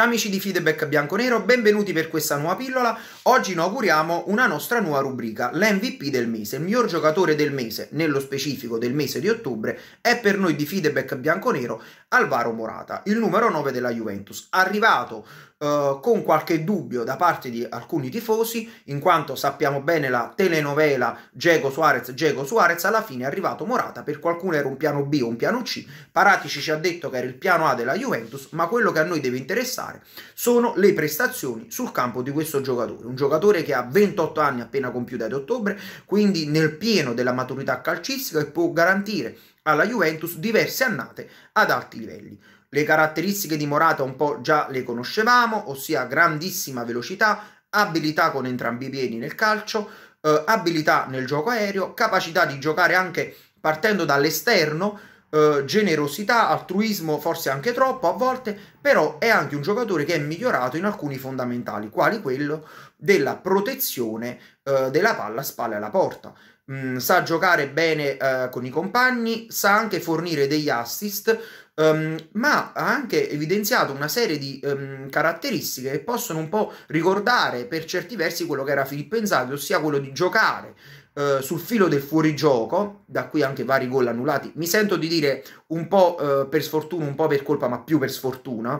Ciao amici di Feedback Bianconero, benvenuti per questa nuova pillola. Oggi inauguriamo una nostra nuova rubrica, l'MVP del mese. Il miglior giocatore del mese, nello specifico del mese di ottobre, è per noi di Feedback Bianconero Alvaro Morata, il numero 9 della Juventus, arrivato eh, con qualche dubbio da parte di alcuni tifosi, in quanto sappiamo bene la telenovela Diego Suarez, Diego Suarez, alla fine è arrivato Morata, per qualcuno era un piano B o un piano C, Paratici ci ha detto che era il piano A della Juventus, ma quello che a noi deve interessare sono le prestazioni sul campo di questo giocatore, un giocatore che ha 28 anni appena compiuti ad ottobre, quindi nel pieno della maturità calcistica e può garantire alla Juventus diverse annate ad alti livelli. Le caratteristiche di Morata un po' già le conoscevamo, ossia grandissima velocità, abilità con entrambi i piedi nel calcio, eh, abilità nel gioco aereo, capacità di giocare anche partendo dall'esterno, eh, generosità, altruismo, forse anche troppo a volte, però è anche un giocatore che è migliorato in alcuni fondamentali, quali quello della protezione eh, della palla a spalle alla porta. Mm, sa giocare bene eh, con i compagni, sa anche fornire degli assist, um, ma ha anche evidenziato una serie di um, caratteristiche che possono un po' ricordare per certi versi quello che era Filippo Inzaghi, ossia quello di giocare uh, sul filo del fuorigioco, da qui anche vari gol annullati, mi sento di dire un po' uh, per sfortuna, un po' per colpa, ma più per sfortuna,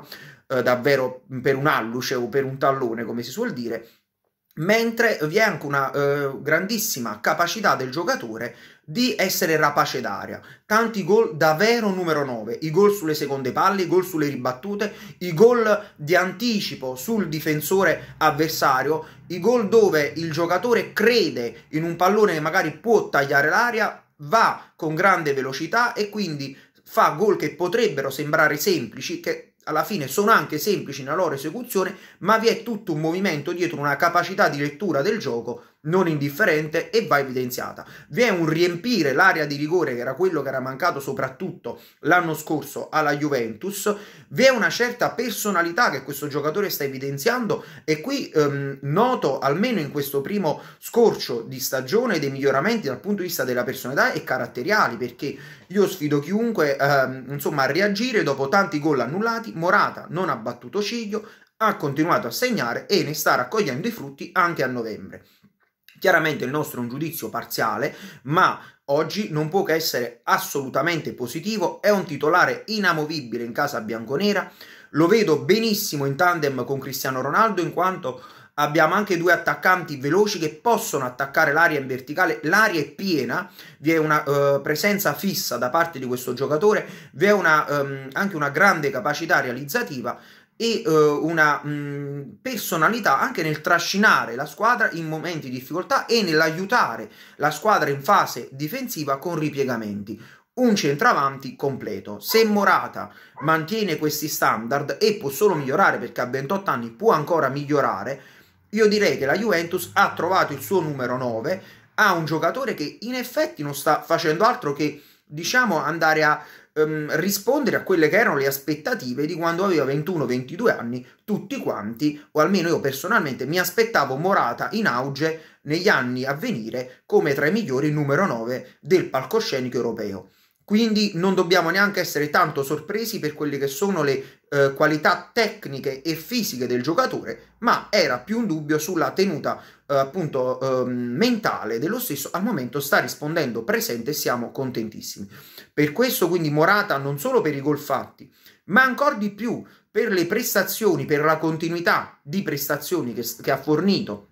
uh, davvero per un alluce o per un tallone, come si suol dire, mentre vi è anche una grandissima capacità del giocatore di essere rapace d'aria. Tanti gol davvero numero 9, i gol sulle seconde palle, i gol sulle ribattute, i gol di anticipo sul difensore avversario, i gol dove il giocatore crede in un pallone che magari può tagliare l'aria, va con grande velocità e quindi fa gol che potrebbero sembrare semplici, che alla fine sono anche semplici nella loro esecuzione, ma vi è tutto un movimento dietro una capacità di lettura del gioco non indifferente e va evidenziata. Vi è un riempire l'area di rigore che era quello che era mancato soprattutto l'anno scorso alla Juventus, vi è una certa personalità che questo giocatore sta evidenziando e qui ehm, noto almeno in questo primo scorcio di stagione dei miglioramenti dal punto di vista della personalità e caratteriali perché io sfido chiunque ehm, insomma a reagire dopo tanti gol annullati, Morata non ha battuto ciglio, ha continuato a segnare e ne sta raccogliendo i frutti anche a novembre. Chiaramente il nostro è un giudizio parziale, ma oggi non può che essere assolutamente positivo, è un titolare inamovibile in casa bianconera, lo vedo benissimo in tandem con Cristiano Ronaldo in quanto abbiamo anche due attaccanti veloci che possono attaccare l'aria in verticale, l'aria è piena, vi è una uh, presenza fissa da parte di questo giocatore, vi è una, um, anche una grande capacità realizzativa, e eh, una mh, personalità anche nel trascinare la squadra in momenti di difficoltà e nell'aiutare la squadra in fase difensiva con ripiegamenti un centravanti completo. Se Morata mantiene questi standard e può solo migliorare perché a 28 anni può ancora migliorare, io direi che la Juventus ha trovato il suo numero 9, ha un giocatore che in effetti non sta facendo altro che diciamo andare a ehm, rispondere a quelle che erano le aspettative di quando aveva 21-22 anni, tutti quanti, o almeno io personalmente mi aspettavo Morata in auge negli anni a venire come tra i migliori numero 9 del palcoscenico europeo. Quindi non dobbiamo neanche essere tanto sorpresi per quelle che sono le eh, qualità tecniche e fisiche del giocatore, ma era più un dubbio sulla tenuta eh, appunto eh, mentale dello stesso. Al momento sta rispondendo presente e siamo contentissimi. Per questo quindi Morata non solo per i gol fatti, ma ancora di più per le prestazioni, per la continuità di prestazioni che, che ha fornito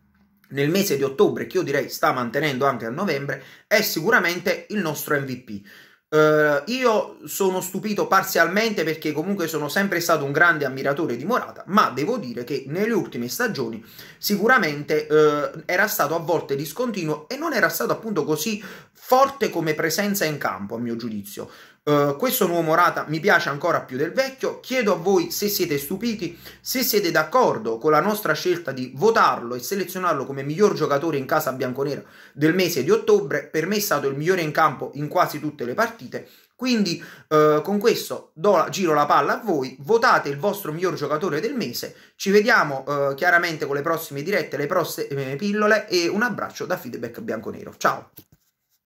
nel mese di ottobre, che io direi sta mantenendo anche a novembre, è sicuramente il nostro MVP. Uh, io sono stupito parzialmente perché comunque sono sempre stato un grande ammiratore di Morata, ma devo dire che nelle ultime stagioni sicuramente uh, era stato a volte discontinuo e non era stato appunto così forte come presenza in campo, a mio giudizio. Eh, questo nuovo Morata mi piace ancora più del vecchio. Chiedo a voi se siete stupiti, se siete d'accordo con la nostra scelta di votarlo e selezionarlo come miglior giocatore in casa bianconera del mese di ottobre. Per me è stato il migliore in campo in quasi tutte le partite. Quindi uh, con questo do, giro la palla a voi, votate il vostro miglior giocatore del mese, ci vediamo uh, chiaramente con le prossime dirette, le prossime pillole e un abbraccio da Feedback Bianconero. Ciao!